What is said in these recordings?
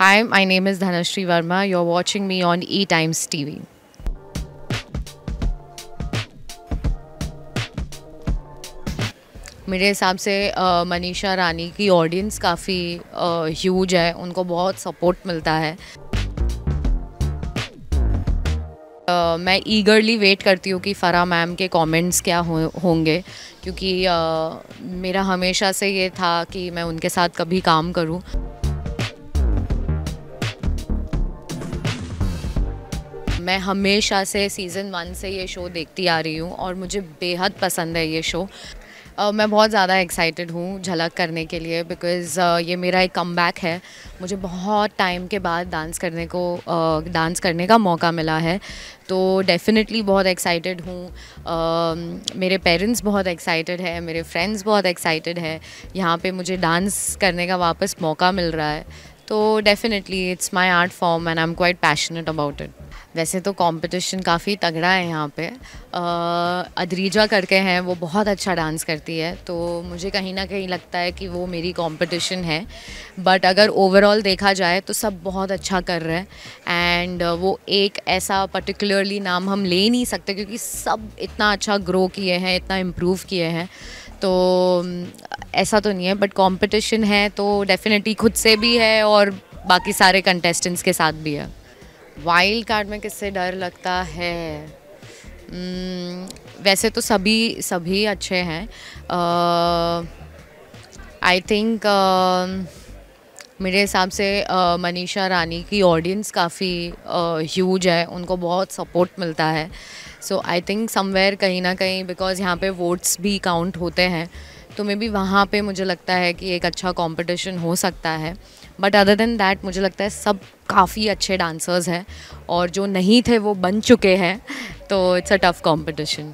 Hi, my name is U Verma. You're watching me on E Times TV. मेरे हिसाब से मनीषा रानी की audience काफ़ी ह्यूज है उनको बहुत सपोर्ट मिलता है आ, मैं ईगरली वेट करती हूँ कि फ़रा मैम के कमेंट्स क्या हो, होंगे क्योंकि मेरा हमेशा से ये था कि मैं उनके साथ कभी काम करूँ मैं हमेशा से सीज़न वन से ये शो देखती आ रही हूँ और मुझे बेहद पसंद है ये शो Uh, मैं बहुत ज़्यादा एक्साइटेड हूँ झलक करने के लिए बिकॉज़ uh, ये मेरा एक कम है मुझे बहुत टाइम के बाद डांस करने को डांस uh, करने का मौका मिला है तो डेफ़िनेटली बहुत एक्साइटेड हूँ मेरे पेरेंट्स बहुत एक्साइटेड है मेरे फ्रेंड्स बहुत एक्साइटेड है यहाँ पे मुझे डांस करने का वापस मौका मिल रहा है तो definitely it's my art form and I am quite passionate about it वैसे तो कंपटीशन काफ़ी तगड़ा है यहाँ पे अदरीजा करके हैं वो बहुत अच्छा डांस करती है तो मुझे कहीं ना कहीं लगता है कि वो मेरी कंपटीशन है बट अगर ओवरऑल देखा जाए तो सब बहुत अच्छा कर रहे हैं एंड वो एक ऐसा पर्टिकुलरली नाम हम ले नहीं सकते क्योंकि सब इतना अच्छा ग्रो किए हैं इतना इम्प्रूव किए हैं तो ऐसा तो नहीं है बट कॉम्पिटिशन है तो डेफिनेटली खुद से भी है और बाकी सारे कंटेस्टेंट्स के साथ भी है वाइल्ड कार्ड में किससे डर लगता है hmm, वैसे तो सभी सभी अच्छे हैं आई uh, थिंक um, मेरे हिसाब से uh, मनीषा रानी की ऑडियंस काफ़ी ह्यूज है उनको बहुत सपोर्ट मिलता है सो आई थिंक समवेयर कहीं ना कहीं बिकॉज़ यहाँ पे वोट्स भी काउंट होते हैं तो मे बी वहाँ पे मुझे लगता है कि एक अच्छा कंपटीशन हो सकता है बट अदर देन दैट मुझे लगता है सब काफ़ी अच्छे डांसर्स हैं और जो नहीं थे वो बन चुके हैं तो इट्स अ टफ कंपटीशन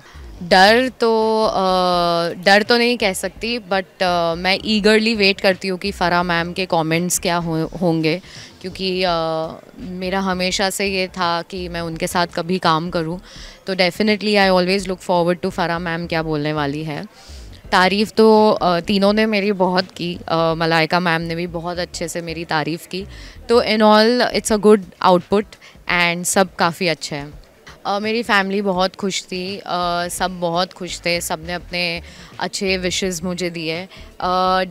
डर तो डर तो नहीं कह सकती बट मैं ईगरली वेट करती हूँ कि फ़रा मैम के कमेंट्स क्या हो, होंगे क्योंकि मेरा हमेशा से ये था कि मैं उनके साथ कभी काम करूँ तो definitely I always look forward to Farah ma'am क्या बोलने वाली है तारीफ़ तो तीनों ने मेरी बहुत की मलाइका मैम ने भी बहुत अच्छे से मेरी तारीफ़ की तो in all it's a good output and सब काफ़ी अच्छे हैं Uh, मेरी फैमिली बहुत खुश थी uh, सब बहुत खुश थे सब ने अपने अच्छे विशेज़ मुझे दिए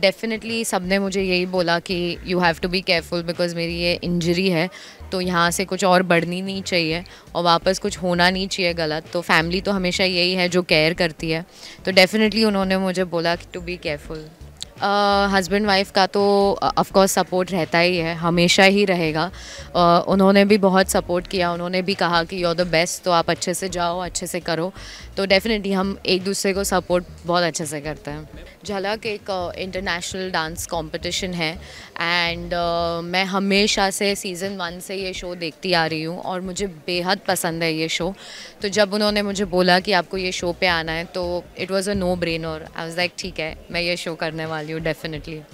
डेफिनेटली uh, सब ने मुझे यही बोला कि you have to be careful because मेरी ये इंजरी है तो यहाँ से कुछ और बढ़नी नहीं चाहिए और वापस कुछ होना नहीं चाहिए गलत तो फैमिली तो हमेशा यही है जो केयर करती है तो डेफिनेटली उन्होंने मुझे बोला कि to be careful husband uh, wife का तो ऑफकोर्स सपोर्ट रहता ही है हमेशा ही रहेगा uh, उन्होंने भी बहुत सपोर्ट किया उन्होंने भी कहा कि यू आर द बेस्ट तो आप अच्छे से जाओ अच्छे से करो तो डेफिनेटली हम एक दूसरे को सपोर्ट बहुत अच्छे से करते हैं झलक एक इंटरनेशनल डांस कंपटीशन है एंड uh, मैं हमेशा से सीज़न वन से ये शो देखती आ रही हूँ और मुझे बेहद पसंद है ये शो तो जब उन्होंने मुझे बोला कि आपको ये शो पर आना है तो it was a no brain और आई वॉज लाइक ठीक है मैं ये शो करने वाली value, definitely.